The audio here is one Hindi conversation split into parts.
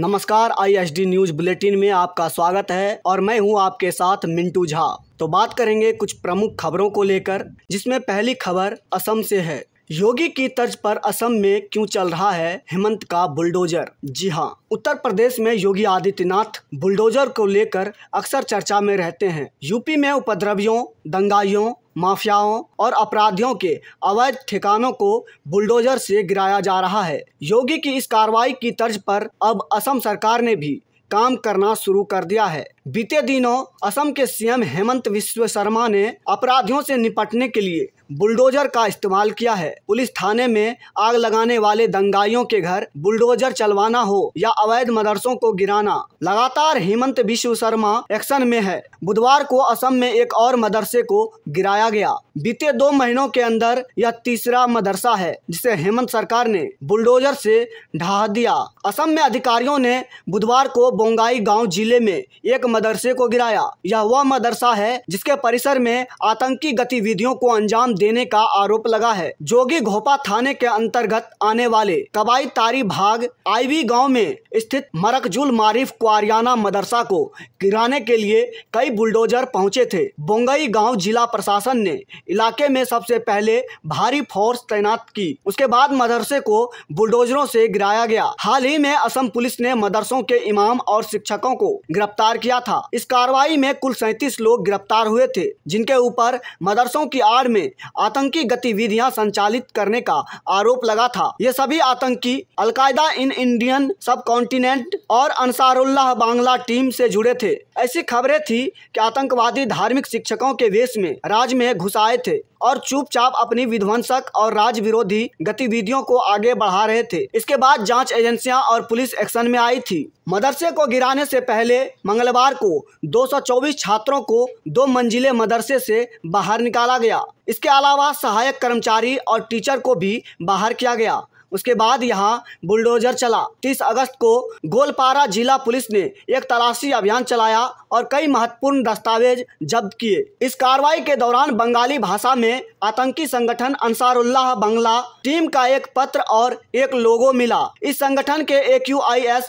नमस्कार आईएसडी न्यूज बुलेटिन में आपका स्वागत है और मैं हूं आपके साथ मिंटू झा तो बात करेंगे कुछ प्रमुख खबरों को लेकर जिसमें पहली खबर असम से है योगी की तर्ज पर असम में क्यों चल रहा है हेमंत का बुलडोजर जी हाँ उत्तर प्रदेश में योगी आदित्यनाथ बुलडोजर को लेकर अक्सर चर्चा में रहते हैं यूपी में उपद्रवियों दंगाइयों माफियाओं और अपराधियों के अवैध ठिकानों को बुलडोजर से गिराया जा रहा है योगी की इस कार्रवाई की तर्ज पर अब असम सरकार ने भी काम करना शुरू कर दिया है बीते दिनों असम के सीएम हेमंत विश्व शर्मा ने अपराधियों से निपटने के लिए बुलडोजर का इस्तेमाल किया है पुलिस थाने में आग लगाने वाले दंगाइयों के घर बुलडोजर चलवाना हो या अवैध मदरसों को गिराना लगातार हेमंत विश्व शर्मा एक्शन में है बुधवार को असम में एक और मदरसे को गिराया गया बीते दो महीनों के अंदर यह तीसरा मदरसा है जिसे हेमंत सरकार ने बुलडोजर से ढहा दिया असम में अधिकारियों ने बुधवार को बोंगाई गाँव जिले में एक मदरसे को गिराया यह वह मदरसा है जिसके परिसर में आतंकी गतिविधियों को अंजाम देने का आरोप लगा है जोगी घोपा थाने के अंतर्गत आने वाले कबाई तारी भाग आईवी गांव में स्थित मरकजुल मारिफ क्वारियाना मदरसा को गिराने के लिए कई बुलडोजर पहुंचे थे बोंगई गांव जिला प्रशासन ने इलाके में सबसे पहले भारी फोर्स तैनात की उसके बाद मदरसे को बुलडोजरों से गिराया गया हाल ही में असम पुलिस ने मदरसों के इमाम और शिक्षकों को गिरफ्तार किया था था इस कार्रवाई में कुल सैतीस लोग गिरफ्तार हुए थे जिनके ऊपर मदरसों की आड़ में आतंकी गतिविधियां संचालित करने का आरोप लगा था ये सभी आतंकी Al Qaeda in Indian subcontinent और अंसारुल्लाह बांग्ला टीम से जुड़े थे ऐसी खबरें थी कि आतंकवादी धार्मिक शिक्षकों के वेश में राज्य में घुस आए थे और चुपचाप अपनी विध्वंसक और राज विरोधी गतिविधियों को आगे बढ़ा रहे थे इसके बाद जांच एजेंसियां और पुलिस एक्शन में आई थी मदरसे को गिराने से पहले मंगलवार को 224 छात्रों को दो मंजिले मदरसे से बाहर निकाला गया इसके अलावा सहायक कर्मचारी और टीचर को भी बाहर किया गया उसके बाद यहाँ बुलडोजर चला तीस अगस्त को गोलपारा जिला पुलिस ने एक तलाशी अभियान चलाया और कई महत्वपूर्ण दस्तावेज जब्त किए इस कार्रवाई के दौरान बंगाली भाषा में आतंकी संगठन अंसारुल्लाह बंगला टीम का एक पत्र और एक लोगो मिला इस संगठन के ए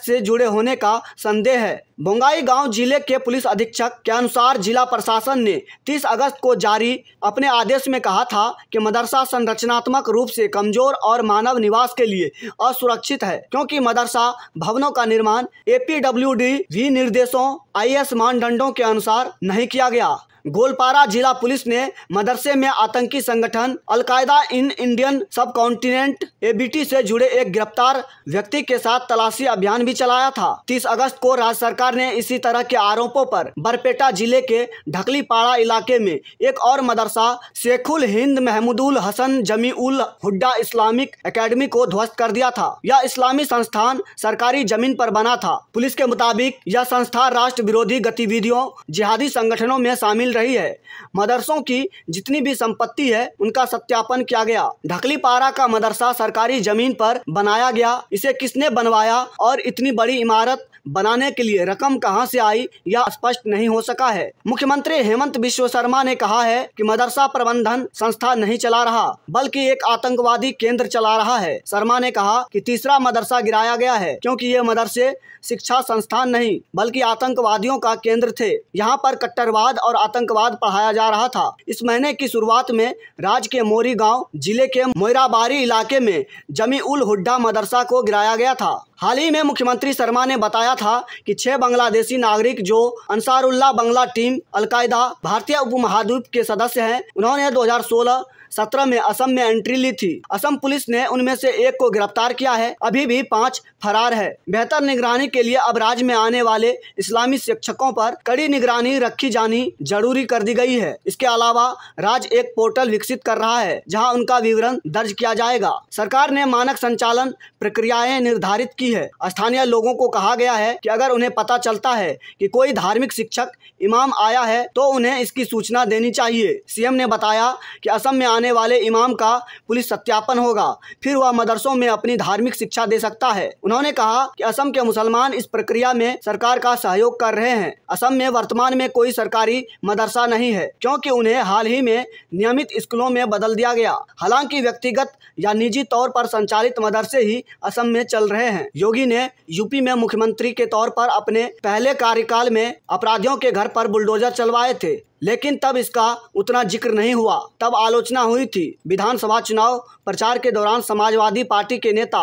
से जुड़े होने का संदेह है बोंगाई गांव जिले के पुलिस अधीक्षक के अनुसार जिला प्रशासन ने 30 अगस्त को जारी अपने आदेश में कहा था कि मदरसा संरचनात्मक रूप से कमजोर और मानव निवास के लिए असुरक्षित है क्योंकि मदरसा भवनों का निर्माण एपीडब्ल्यूडी पी निर्देशों आई मानदंडों के अनुसार नहीं किया गया गोलपारा जिला पुलिस ने मदरसे में आतंकी संगठन Al Qaeda in Indian subcontinent ABT से जुड़े एक गिरफ्तार व्यक्ति के साथ तलाशी अभियान भी चलाया था 30 अगस्त को राज्य सरकार ने इसी तरह के आरोपों पर बरपेटा जिले के ढकलीपाड़ा इलाके में एक और मदरसा शेखुल हिंद महमूदुल हसन जमी उल हुड्डा इस्लामिक एकेडमी को ध्वस्त कर दिया था यह इस्लामी संस्थान सरकारी जमीन पर बना था पुलिस के मुताबिक यह संस्था राष्ट्र विरोधी गतिविधियों जिहादी संगठनों में शामिल रही है मदरसों की जितनी भी संपत्ति है उनका सत्यापन किया गया ढकली पारा का मदरसा सरकारी जमीन पर बनाया गया इसे किसने बनवाया और इतनी बड़ी इमारत बनाने के लिए रकम कहां से आई यह स्पष्ट नहीं हो सका है मुख्यमंत्री हेमंत विश्व शर्मा ने कहा है कि मदरसा प्रबंधन संस्था नहीं चला रहा बल्कि एक आतंकवादी केंद्र चला रहा है शर्मा ने कहा कि तीसरा मदरसा गिराया गया है क्योंकि ये मदरसे शिक्षा संस्थान नहीं बल्कि आतंकवादियों का केंद्र थे यहाँ पर कट्टरवाद और आतंक आतंकवाद पढ़ाया जा रहा था इस महीने की शुरुआत में राज्य के मोरी गांव जिले के मोयराबारी इलाके में जमी उल हुड्डा मदरसा को गिराया गया था हाल ही में मुख्यमंत्री शर्मा ने बताया था कि छह बांग्लादेशी नागरिक जो अंसारुल्ला बांग्ला टीम अलकायदा भारतीय उपमहाद्वीप के सदस्य हैं उन्होंने 2016 सत्रह में असम में एंट्री ली थी असम पुलिस ने उनमें से एक को गिरफ्तार किया है अभी भी पाँच फरार है बेहतर निगरानी के लिए अब राज्य में आने वाले इस्लामी शिक्षकों पर कड़ी निगरानी रखी जानी जरूरी कर दी गई है इसके अलावा राज्य एक पोर्टल विकसित कर रहा है जहां उनका विवरण दर्ज किया जाएगा सरकार ने मानक संचालन प्रक्रियाएं निर्धारित की की है स्थानीय लोगों को कहा गया है कि अगर उन्हें पता चलता है कि कोई धार्मिक शिक्षक इमाम आया है तो उन्हें इसकी सूचना देनी चाहिए सीएम ने बताया कि असम में आने वाले इमाम का पुलिस सत्यापन होगा फिर वह मदरसों में अपनी धार्मिक शिक्षा दे सकता है उन्होंने कहा की असम के मुसलमान इस प्रक्रिया में सरकार का सहयोग कर रहे हैं असम में वर्तमान में कोई सरकारी मदरसा नहीं है क्योंकि उन्हें हाल ही में नियमित स्कूलों में बदल दिया गया हालांकि व्यक्तिगत या निजी तौर पर संचालित मदरसे ही असम में चल रहे हैं योगी ने यूपी में मुख्यमंत्री के तौर पर अपने पहले कार्यकाल में अपराधियों के घर पर बुलडोजर चलवाए थे लेकिन तब इसका उतना जिक्र नहीं हुआ तब आलोचना हुई थी विधानसभा चुनाव प्रचार के दौरान समाजवादी पार्टी के नेता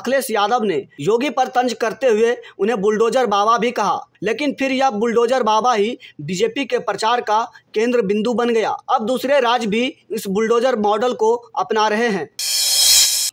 अखिलेश यादव ने योगी पर तंज करते हुए उन्हें बुलडोजर बाबा भी कहा लेकिन फिर यह बुलडोजर बाबा ही बीजेपी के प्रचार का केंद्र बिंदु बन गया अब दूसरे राज्य भी इस बुलडोजर मॉडल को अपना रहे हैं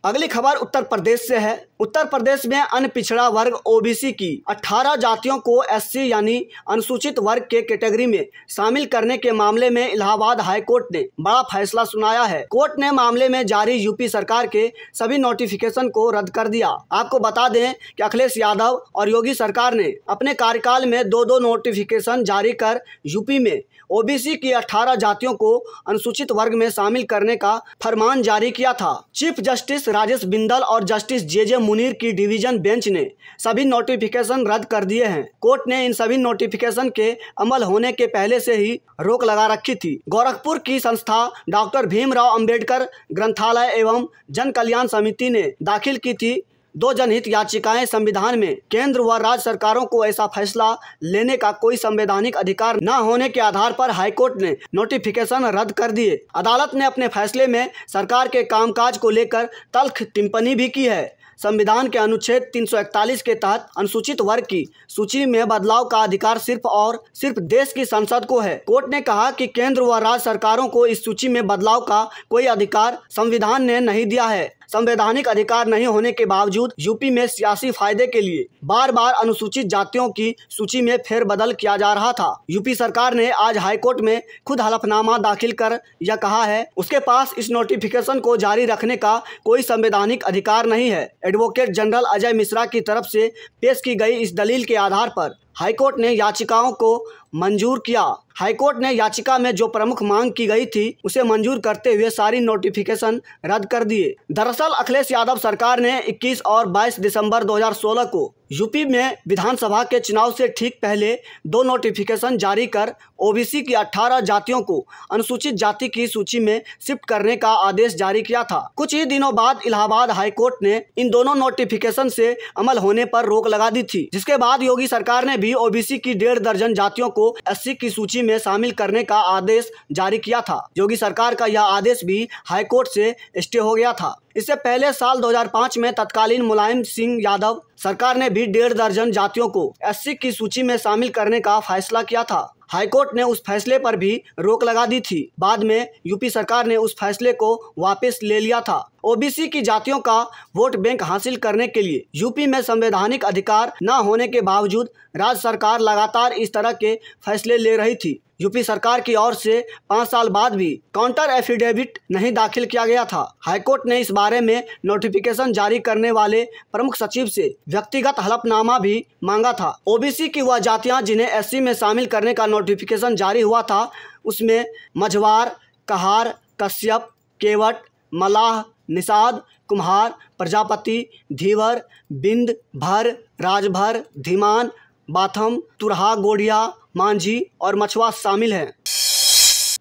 अगली खबर उत्तर प्रदेश से है उत्तर प्रदेश में अन पिछड़ा वर्ग ओबीसी की 18 जातियों को एससी यानी अनुसूचित वर्ग के कैटेगरी में शामिल करने के मामले में इलाहाबाद हाई कोर्ट ने बड़ा फैसला सुनाया है कोर्ट ने मामले में जारी यूपी सरकार के सभी नोटिफिकेशन को रद्द कर दिया आपको बता दें कि अखिलेश यादव और योगी सरकार ने अपने कार्यकाल में दो दो नोटिफिकेशन जारी कर यूपी में ओबीसी की 18 जातियों को अनुसूचित वर्ग में शामिल करने का फरमान जारी किया था चीफ जस्टिस राजेश बिंदल और जस्टिस जे जे मुनीर की डिवीजन बेंच ने सभी नोटिफिकेशन रद्द कर दिए हैं कोर्ट ने इन सभी नोटिफिकेशन के अमल होने के पहले से ही रोक लगा रखी थी गोरखपुर की संस्था डॉक्टर भीमराव अंबेडकर ग्रंथालय एवं जन कल्याण समिति ने दाखिल की थी दो जनहित याचिकाएं संविधान में केंद्र व राज्य सरकारों को ऐसा फैसला लेने का कोई संवैधानिक अधिकार न होने के आधार पर हाईकोर्ट ने नोटिफिकेशन रद्द कर दिए अदालत ने अपने फैसले में सरकार के कामकाज को लेकर तल्ख टिप्पणी भी की है संविधान के अनुच्छेद 341 के तहत अनुसूचित वर्ग की सूची में बदलाव का अधिकार सिर्फ और सिर्फ देश की संसद को है कोर्ट ने कहा कि केंद्र व राज्य सरकारों को इस सूची में बदलाव का कोई अधिकार संविधान ने नहीं दिया है संवैधानिक अधिकार नहीं होने के बावजूद यूपी में सियासी फायदे के लिए बार बार अनुसूचित जातियों की सूची में फेरबदल किया जा रहा था यूपी सरकार ने आज हाईकोर्ट में खुद हलफनामा दाखिल कर यह कहा है उसके पास इस नोटिफिकेशन को जारी रखने का कोई संवैधानिक अधिकार नहीं है एडवोकेट जनरल अजय मिश्रा की तरफ से पेश की गई इस दलील के आधार पर हाईकोर्ट ने याचिकाओं को मंजूर किया हाईकोर्ट ने याचिका में जो प्रमुख मांग की गई थी उसे मंजूर करते हुए सारी नोटिफिकेशन रद्द कर दिए दरअसल अखिलेश यादव सरकार ने 21 और 22 दिसंबर 2016 को यूपी में विधानसभा के चुनाव से ठीक पहले दो नोटिफिकेशन जारी कर ओबीसी की 18 जातियों को अनुसूचित जाति की सूची में शिफ्ट करने का आदेश जारी किया था कुछ ही दिनों बाद इलाहाबाद हाईकोर्ट ने इन दोनों नोटिफिकेशन से अमल होने पर रोक लगा दी थी जिसके बाद योगी सरकार ने भी भी ओबीसी की डेढ़ दर्जन जातियों को एससी की सूची में शामिल करने का आदेश जारी किया था योगी सरकार का यह आदेश भी हाईकोर्ट से स्टे हो गया था इससे पहले साल 2005 में तत्कालीन मुलायम सिंह यादव सरकार ने भी डेढ़ दर्जन जातियों को एस की सूची में शामिल करने का फैसला किया था हाईकोर्ट ने उस फैसले पर भी रोक लगा दी थी बाद में यूपी सरकार ने उस फैसले को वापस ले लिया था ओबीसी की जातियों का वोट बैंक हासिल करने के लिए यूपी में संवैधानिक अधिकार न होने के बावजूद राज्य सरकार लगातार इस तरह के फैसले ले रही थी यूपी सरकार की ओर से पाँच साल बाद भी काउंटर एफिडेविट नहीं दाखिल किया गया था हाईकोर्ट ने इस बारे में नोटिफिकेशन जारी करने वाले प्रमुख सचिव से व्यक्तिगत हलफनामा भी मांगा था ओबीसी की वह जातियां जिन्हें एस में शामिल करने का नोटिफिकेशन जारी हुआ था उसमें मझवार कहार कश्यप केवट मलाह निषाद कुम्हार प्रजापति धीवर बिंद भर राजभर धीमान बाथम तुरहा गोडिया मांझी और मछुआ शामिल हैं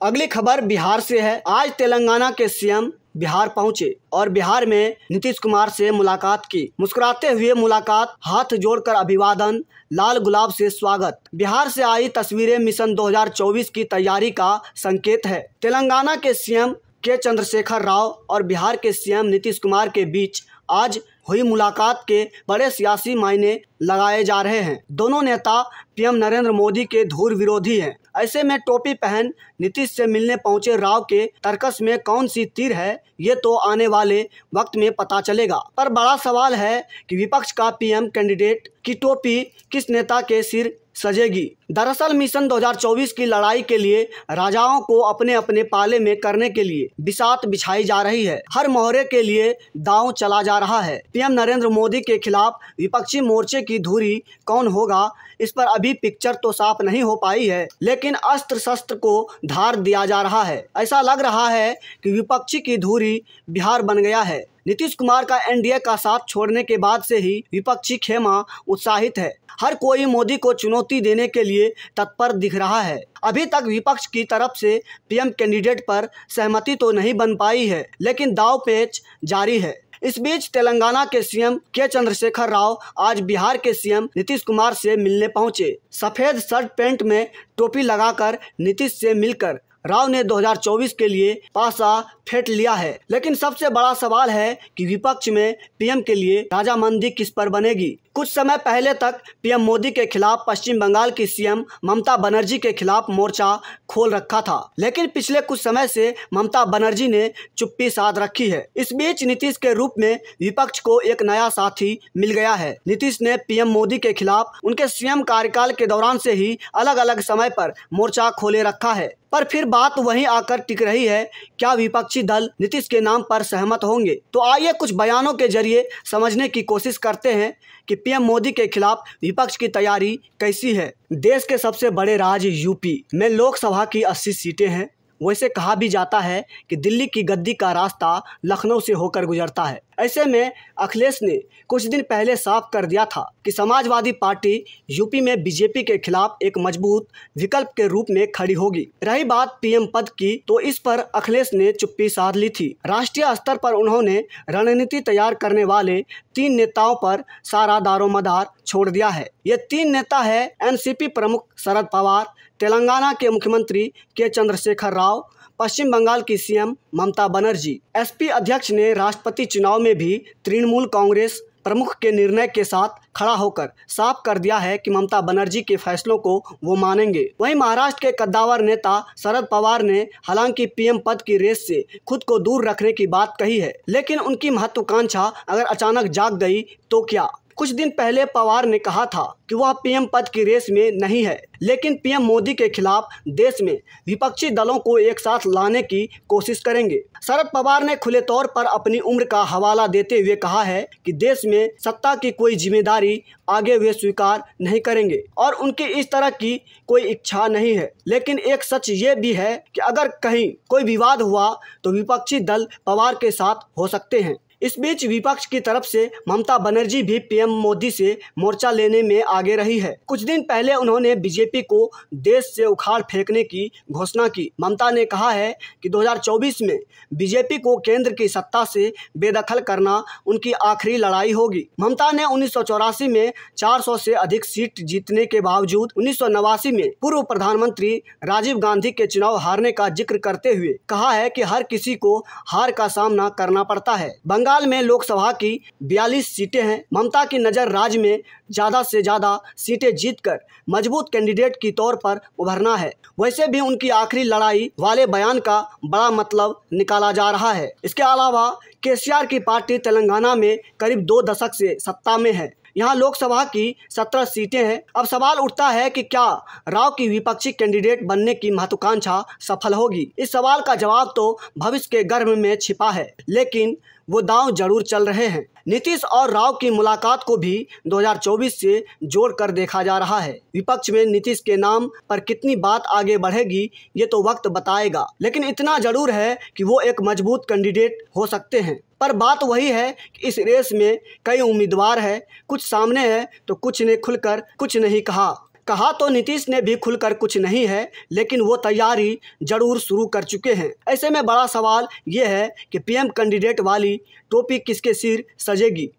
अगली खबर बिहार से है आज तेलंगाना के सीएम बिहार पहुंचे और बिहार में नीतीश कुमार से मुलाकात की मुस्कुराते हुए मुलाकात हाथ जोड़कर अभिवादन लाल गुलाब से स्वागत बिहार से आई तस्वीरें मिशन 2024 की तैयारी का संकेत है तेलंगाना के सीएम के चंद्रशेखर राव और बिहार के सीएम नीतीश कुमार के बीच आज हुई मुलाकात के बड़े सियासी मायने लगाए जा रहे हैं दोनों नेता पीएम नरेंद्र मोदी के धूर विरोधी हैं ऐसे में टोपी पहन नीतीश से मिलने पहुंचे राव के तर्कस में कौन सी तीर है ये तो आने वाले वक्त में पता चलेगा पर बड़ा सवाल है कि विपक्ष का पीएम कैंडिडेट की टोपी किस नेता के सिर सजेगी दरअसल मिशन 2024 की लड़ाई के लिए राजाओं को अपने अपने पाले में करने के लिए बिसात बिछाई जा रही है हर मोहरे के लिए दांव चला जा रहा है पीएम नरेंद्र मोदी के खिलाफ विपक्षी मोर्चे की धुरी कौन होगा इस पर अभी पिक्चर तो साफ नहीं हो पाई है लेकिन अस्त्र शस्त्र को धार दिया जा रहा है ऐसा लग रहा है की विपक्षी की धूरी बिहार बन गया है नीतीश कुमार का एनडीए का साथ छोड़ने के बाद से ही विपक्षी खेमा उत्साहित है हर कोई मोदी को चुनौती देने के लिए तत्पर दिख रहा है अभी तक विपक्ष की तरफ से पीएम कैंडिडेट पर सहमति तो नहीं बन पाई है लेकिन दाव पेच जारी है इस बीच तेलंगाना के सीएम के चंद्रशेखर राव आज बिहार के सीएम नीतीश कुमार से मिलने पहुंचे सफेद शर्ट पैंट में टोपी लगाकर नीतीश से मिलकर राव ने 2024 के लिए पासा फेंट लिया है लेकिन सबसे बड़ा सवाल है कि विपक्ष में पीएम के लिए राजा मंदी किस पर बनेगी कुछ समय पहले तक पीएम मोदी के खिलाफ पश्चिम बंगाल की सीएम ममता बनर्जी के खिलाफ मोर्चा खोल रखा था लेकिन पिछले कुछ समय से ममता बनर्जी ने चुप्पी साध रखी है इस बीच नीतीश के रूप में विपक्ष को एक नया साथी मिल गया है नीतीश ने पीएम मोदी के खिलाफ उनके सीएम कार्यकाल के दौरान से ही अलग अलग समय पर मोर्चा खोले रखा है पर फिर बात वहीं आकर टिक रही है क्या विपक्षी दल नीतीश के नाम पर सहमत होंगे तो आइए कुछ बयानों के जरिए समझने की कोशिश करते हैं कि पीएम मोदी के खिलाफ विपक्ष की तैयारी कैसी है देश के सबसे बड़े राज्य यूपी में लोकसभा की 80 सीटें हैं वैसे कहा भी जाता है कि दिल्ली की गद्दी का रास्ता लखनऊ से होकर गुजरता है ऐसे में अखिलेश ने कुछ दिन पहले साफ कर दिया था कि समाजवादी पार्टी यूपी में बीजेपी के खिलाफ एक मजबूत विकल्प के रूप में खड़ी होगी रही बात पीएम पद की तो इस पर अखिलेश ने चुप्पी साध ली थी राष्ट्रीय स्तर पर उन्होंने रणनीति तैयार करने वाले तीन नेताओं पर सारा दारोमदार छोड़ दिया है ये तीन नेता है एनसीपी प्रमुख शरद पवार तेलंगाना के मुख्यमंत्री के चंद्रशेखर राव पश्चिम बंगाल की सीएम ममता बनर्जी एसपी अध्यक्ष ने राष्ट्रपति चुनाव में भी तृणमूल कांग्रेस प्रमुख के निर्णय के साथ खड़ा होकर साफ कर दिया है कि ममता बनर्जी के फैसलों को वो मानेंगे वहीं महाराष्ट्र के कद्दावर नेता शरद पवार ने हालांकि पीएम पद की रेस से खुद को दूर रखने की बात कही है लेकिन उनकी महत्वाकांक्षा अगर अचानक जाग गई तो क्या कुछ दिन पहले पवार ने कहा था कि वह पीएम पद की रेस में नहीं है लेकिन पीएम मोदी के खिलाफ देश में विपक्षी दलों को एक साथ लाने की कोशिश करेंगे शरद पवार ने खुले तौर पर अपनी उम्र का हवाला देते हुए कहा है कि देश में सत्ता की कोई जिम्मेदारी आगे वे स्वीकार नहीं करेंगे और उनकी इस तरह की कोई इच्छा नहीं है लेकिन एक सच ये भी है कि अगर कहीं कोई विवाद हुआ तो विपक्षी दल पवार के साथ हो सकते हैं इस बीच विपक्ष की तरफ से ममता बनर्जी भी पीएम मोदी से मोर्चा लेने में आगे रही है कुछ दिन पहले उन्होंने बीजेपी को देश से उखाड़ फेंकने की घोषणा की ममता ने कहा है कि 2024 में बीजेपी को केंद्र की सत्ता से बेदखल करना उनकी आखिरी लड़ाई होगी ममता ने उन्नीस में 400 से अधिक सीट जीतने के बावजूद उन्नीस में पूर्व प्रधानमंत्री राजीव गांधी के चुनाव हारने का जिक्र करते हुए कहा है की हर किसी को हार का सामना करना पड़ता है बंगाल बंगाल में लोकसभा की 42 सीटें हैं ममता की नज़र राज्य में ज़्यादा से ज़्यादा सीटें जीतकर मजबूत कैंडिडेट की तौर पर उभरना है वैसे भी उनकी आखिरी लड़ाई वाले बयान का बड़ा मतलब निकाला जा रहा है इसके अलावा के की पार्टी तेलंगाना में करीब दो दशक से सत्ता में है यहाँ लोकसभा की सत्रह सीटें हैं अब सवाल उठता है कि क्या राव की विपक्षी कैंडिडेट बनने की महत्वाकांक्षा सफल होगी इस सवाल का जवाब तो भविष्य के गर्भ में छिपा है लेकिन वो दांव जरूर चल रहे हैं नीतीश और राव की मुलाकात को भी 2024 से जोड़कर देखा जा रहा है विपक्ष में नीतीश के नाम पर कितनी बात आगे बढ़ेगी ये तो वक्त बताएगा लेकिन इतना जरूर है कि वो एक मजबूत कैंडिडेट हो सकते हैं पर बात वही है कि इस रेस में कई उम्मीदवार है कुछ सामने है तो कुछ ने खुलकर कुछ नहीं कहा कहा तो नीतीश ने भी खुलकर कुछ नहीं है लेकिन वो तैयारी जरूर शुरू कर चुके हैं ऐसे में बड़ा सवाल ये है कि पीएम कैंडिडेट वाली टोपी किसके सिर सजेगी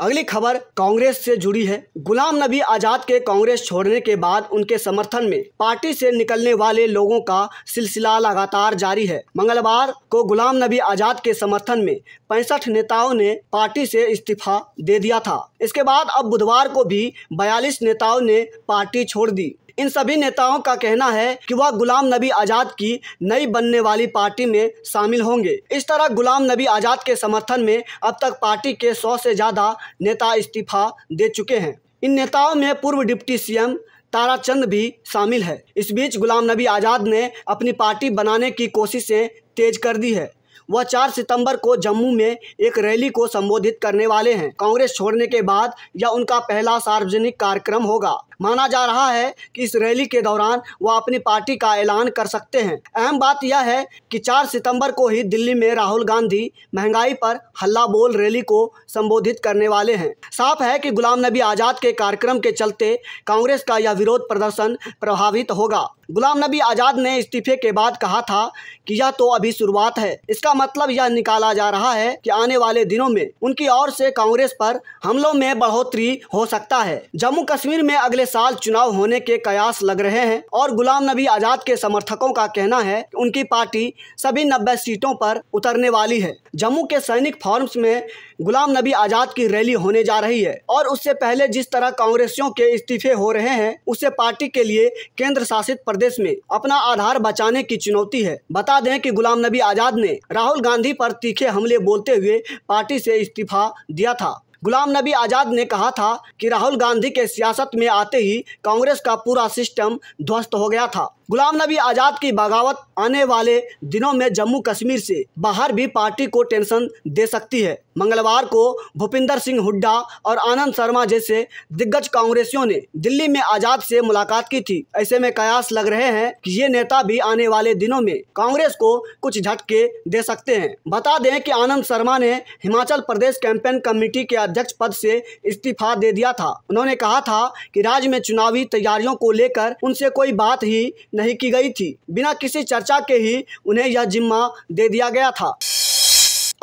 अगली खबर कांग्रेस से जुड़ी है गुलाम नबी आजाद के कांग्रेस छोड़ने के बाद उनके समर्थन में पार्टी से निकलने वाले लोगों का सिलसिला लगातार जारी है मंगलवार को गुलाम नबी आजाद के समर्थन में पैंसठ नेताओं ने पार्टी से इस्तीफा दे दिया था इसके बाद अब बुधवार को भी बयालीस नेताओं ने पार्टी छोड़ दी इन सभी नेताओं का कहना है कि वह गुलाम नबी आजाद की नई बनने वाली पार्टी में शामिल होंगे इस तरह गुलाम नबी आजाद के समर्थन में अब तक पार्टी के सौ से ज्यादा नेता इस्तीफा दे चुके हैं इन नेताओं में पूर्व डिप्टी सीएम ताराचंद भी शामिल है इस बीच गुलाम नबी आजाद ने अपनी पार्टी बनाने की कोशिशें तेज कर दी है वह 4 सितंबर को जम्मू में एक रैली को संबोधित करने वाले हैं कांग्रेस छोड़ने के बाद यह उनका पहला सार्वजनिक कार्यक्रम होगा माना जा रहा है कि इस रैली के दौरान वह अपनी पार्टी का ऐलान कर सकते हैं अहम बात यह है कि 4 सितंबर को ही दिल्ली में राहुल गांधी महंगाई पर हल्ला बोल रैली को संबोधित करने वाले हैं साफ है कि गुलाम नबी आज़ाद के कार्यक्रम के चलते कांग्रेस का यह विरोध प्रदर्शन प्रभावित होगा गुलाम नबी आज़ाद ने इस्तीफे के बाद कहा था कि यह तो अभी शुरुआत है इसका मतलब यह निकाला जा रहा है कि आने वाले दिनों में उनकी ओर से कांग्रेस पर हमलों में बढ़ोतरी हो सकता है जम्मू कश्मीर में अगले साल चुनाव होने के कयास लग रहे हैं और गुलाम नबी आज़ाद के समर्थकों का कहना है कि उनकी पार्टी सभी नब्बे सीटों पर उतरने वाली है जम्मू के सैनिक फॉर्म्स में गुलाम नबी आजाद की रैली होने जा रही है और उससे पहले जिस तरह कांग्रेसियों के इस्तीफे हो रहे हैं उससे पार्टी के लिए केंद्र शासित प्रदेश में अपना आधार बचाने की चुनौती है बता दें कि गुलाम नबी आजाद ने राहुल गांधी पर तीखे हमले बोलते हुए पार्टी से इस्तीफा दिया था गुलाम नबी आजाद ने कहा था कि राहुल गांधी के सियासत में आते ही कांग्रेस का पूरा सिस्टम ध्वस्त हो गया था गुलाम नबी आज़ाद की बगावत आने वाले दिनों में जम्मू कश्मीर से बाहर भी पार्टी को टेंशन दे सकती है मंगलवार को भूपिंदर सिंह हुड्डा और आनंद शर्मा जैसे दिग्गज कांग्रेसियों ने दिल्ली में आज़ाद से मुलाकात की थी ऐसे में कयास लग रहे हैं कि ये नेता भी आने वाले दिनों में कांग्रेस को कुछ झटके दे सकते हैं बता दें कि आनंद शर्मा ने हिमाचल प्रदेश कैंपेन कमेटी के अध्यक्ष पद से इस्तीफा दे दिया था उन्होंने कहा था कि राज्य में चुनावी तैयारियों को लेकर उनसे कोई बात ही नहीं की गई थी बिना किसी चर्चा के ही उन्हें यह जिम्मा दे दिया गया था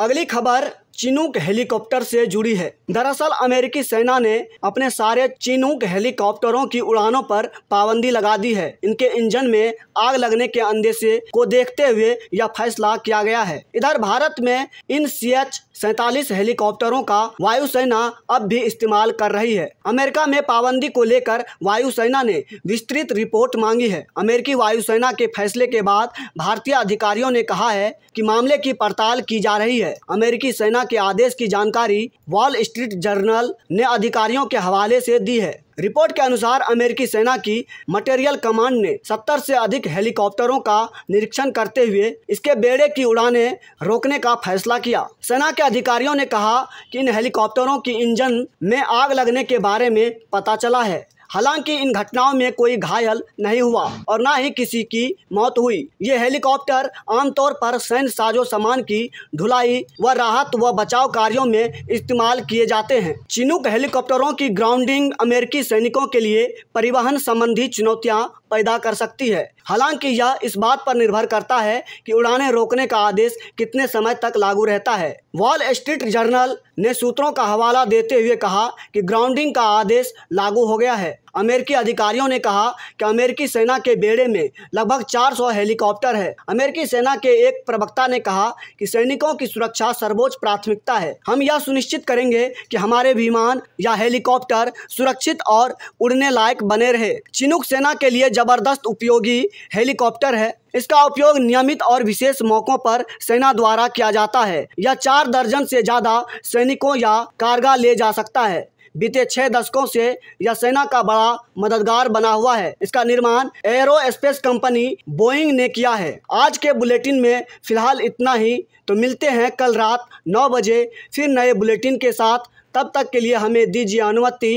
अगली खबर चिनूक हेलीकॉप्टर से जुड़ी है दरअसल अमेरिकी सेना ने अपने सारे चिनूक हेलीकॉप्टरों की उड़ानों पर पाबंदी लगा दी है इनके इंजन में आग लगने के अंदेशे को देखते हुए यह फैसला किया गया है इधर भारत में इन सी एच सैतालीस हेलीकॉप्टरों का वायुसेना अब भी इस्तेमाल कर रही है अमेरिका में पाबंदी को लेकर वायुसेना ने विस्तृत रिपोर्ट मांगी है अमेरिकी वायुसेना के फैसले के बाद भारतीय अधिकारियों ने कहा है कि मामले की पड़ताल की जा रही है अमेरिकी सेना के आदेश की जानकारी वॉल स्ट्रीट जर्नल ने अधिकारियों के हवाले से दी है रिपोर्ट के अनुसार अमेरिकी सेना की मटेरियल कमांड ने 70 से अधिक हेलीकॉप्टरों का निरीक्षण करते हुए इसके बेड़े की उड़ानें रोकने का फैसला किया सेना के अधिकारियों ने कहा कि इन हेलीकॉप्टरों की इंजन में आग लगने के बारे में पता चला है हालांकि इन घटनाओं में कोई घायल नहीं हुआ और ना ही किसी की मौत हुई ये हेलीकॉप्टर आमतौर पर सैन्य साजो सामान की ढुलाई व राहत व बचाव कार्यों में इस्तेमाल किए जाते हैं चिनुक हेलीकॉप्टरों की ग्राउंडिंग अमेरिकी सैनिकों के लिए परिवहन संबंधी चुनौतियां पैदा कर सकती है हालांकि यह इस बात पर निर्भर करता है कि उड़ानें रोकने का आदेश कितने समय तक लागू रहता है वॉल स्ट्रीट जर्नल ने सूत्रों का हवाला देते हुए कहा कि ग्राउंडिंग का आदेश लागू हो गया है अमेरिकी अधिकारियों ने कहा कि अमेरिकी सेना के बेड़े में लगभग 400 हेलीकॉप्टर है अमेरिकी सेना के एक प्रवक्ता ने कहा कि सैनिकों की सुरक्षा सर्वोच्च प्राथमिकता है हम यह सुनिश्चित करेंगे कि हमारे विमान या हेलीकॉप्टर सुरक्षित और उड़ने लायक बने रहे चिनुक सेना के लिए जबरदस्त उपयोगी हेलीकॉप्टर है इसका उपयोग नियमित और विशेष मौकों पर सेना द्वारा किया जाता है यह चार दर्जन से ज्यादा सैनिकों या कारगा ले जा सकता है बीते छह दशकों से यह सेना का बड़ा मददगार बना हुआ है इसका निर्माण एरो स्पेस कंपनी बोइंग ने किया है आज के बुलेटिन में फिलहाल इतना ही तो मिलते हैं कल रात नौ बजे फिर नए बुलेटिन के साथ तब तक के लिए हमें दीजिए अनुमति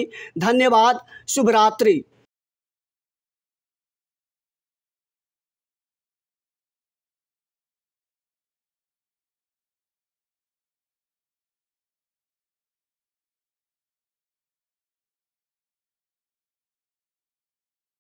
धन्यवाद शुभ रात्रि